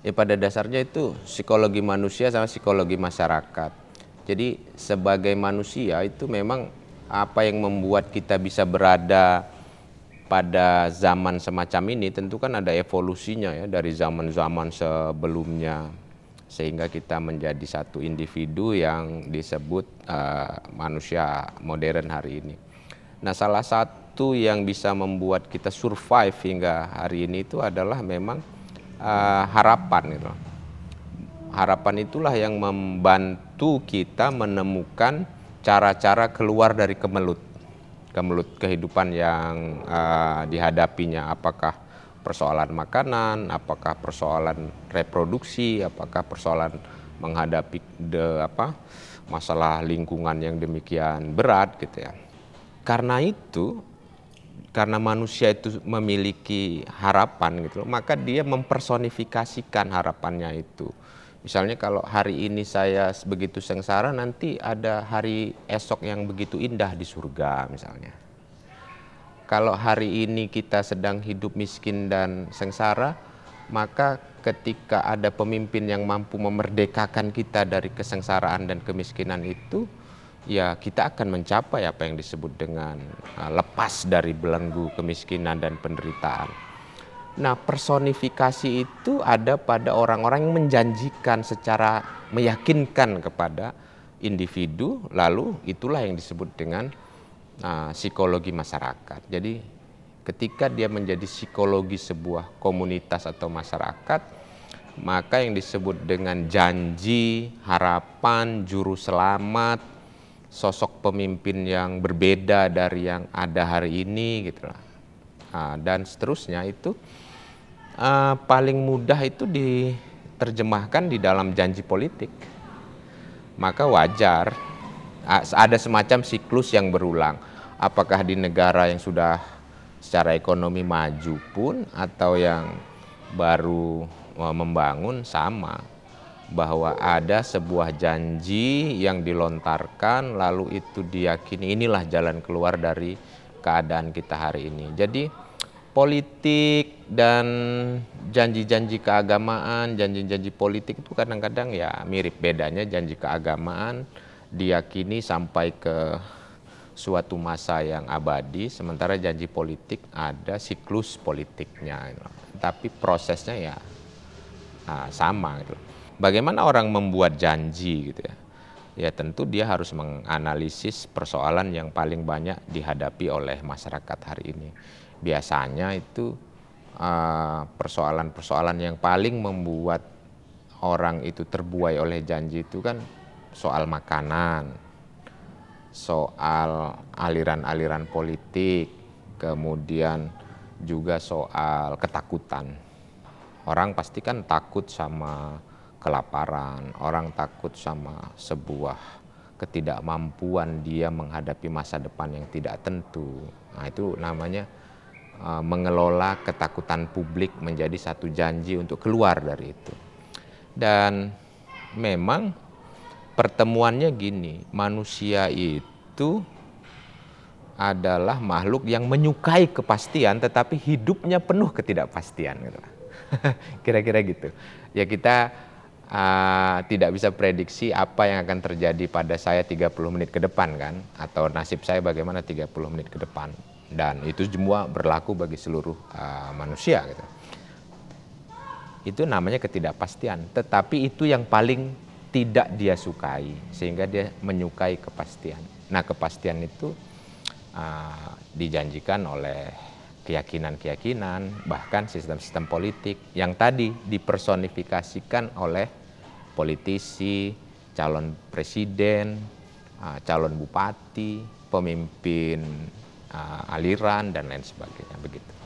Ya pada dasarnya itu psikologi manusia sama psikologi masyarakat. Jadi sebagai manusia itu memang apa yang membuat kita bisa berada pada zaman semacam ini tentu kan ada evolusinya ya dari zaman-zaman sebelumnya sehingga kita menjadi satu individu yang disebut uh, manusia modern hari ini. Nah, salah satu yang bisa membuat kita survive hingga hari ini itu adalah memang uh, harapan gitu. Harapan itulah yang membantu kita menemukan cara-cara keluar dari kemelut, kemelut kehidupan yang uh, dihadapinya. Apakah persoalan makanan, apakah persoalan reproduksi, apakah persoalan menghadapi de apa masalah lingkungan yang demikian berat gitu ya. Karena itu karena manusia itu memiliki harapan gitu loh, maka dia mempersonifikasikan harapannya itu. Misalnya kalau hari ini saya begitu sengsara, nanti ada hari esok yang begitu indah di surga misalnya. Kalau hari ini kita sedang hidup miskin dan sengsara, maka ketika ada pemimpin yang mampu memerdekakan kita dari kesengsaraan dan kemiskinan itu, ya kita akan mencapai apa yang disebut dengan uh, lepas dari belenggu kemiskinan dan penderitaan. Nah, personifikasi itu ada pada orang-orang yang menjanjikan secara meyakinkan kepada individu, lalu itulah yang disebut dengan uh, psikologi masyarakat. Jadi, ketika dia menjadi psikologi sebuah komunitas atau masyarakat, maka yang disebut dengan janji, harapan, juru selamat, sosok pemimpin yang berbeda dari yang ada hari ini gitu lah. Nah, dan seterusnya itu uh, paling mudah itu diterjemahkan di dalam janji politik. Maka wajar ada semacam siklus yang berulang. Apakah di negara yang sudah secara ekonomi maju pun atau yang baru eh, membangun sama bahwa ada sebuah janji yang dilontarkan lalu itu diyakini inilah jalan keluar dari keadaan kita hari ini. Jadi politik dan janji-janji keagamaan, janji-janji politik itu kadang-kadang ya mirip bedanya janji keagamaan diyakini sampai ke suatu masa yang abadi, sementara janji politik ada siklus politiknya, tapi prosesnya ya ah, sama gitu bagaimana orang membuat janji gitu ya. Ya tentu dia harus menganalisis persoalan yang paling banyak dihadapi oleh masyarakat hari ini. Biasanya itu eh, persoalan-persoalan uh, yang paling membuat orang itu terbuai oleh janji itu kan soal makanan, soal aliran-aliran politik, kemudian juga soal ketakutan. Orang pasti kan takut sama kelaparan, orang takut sama sebuah ketidakmampuan dia menghadapi masa depan yang tidak tentu. Nah, itu namanya eh, mengelola ketakutan publik menjadi satu janji untuk keluar dari itu. Dan memang pertemuannya gini, manusia itu adalah makhluk yang menyukai kepastian tetapi hidupnya penuh ketidakpastian gitu. Kira-kira gitu. Ya kita uh, tidak bisa prediksi apa yang akan terjadi pada saya 30 menit ke depan kan atau nasib saya bagaimana 30 menit ke depan dan itu semua berlaku bagi seluruh uh, manusia gitu. Itu namanya ketidakpastian, tetapi itu yang paling tidak dia sukai sehingga dia menyukai kepastian. Nah, kepastian itu uh, dijanjikan oleh keyakinan-keyakinan bahkan sistem-sistem politik yang tadi dipersonifikasikan oleh politisi, calon presiden, ah, calon bupati, pemimpin ah, aliran dan lain sebagainya begitu.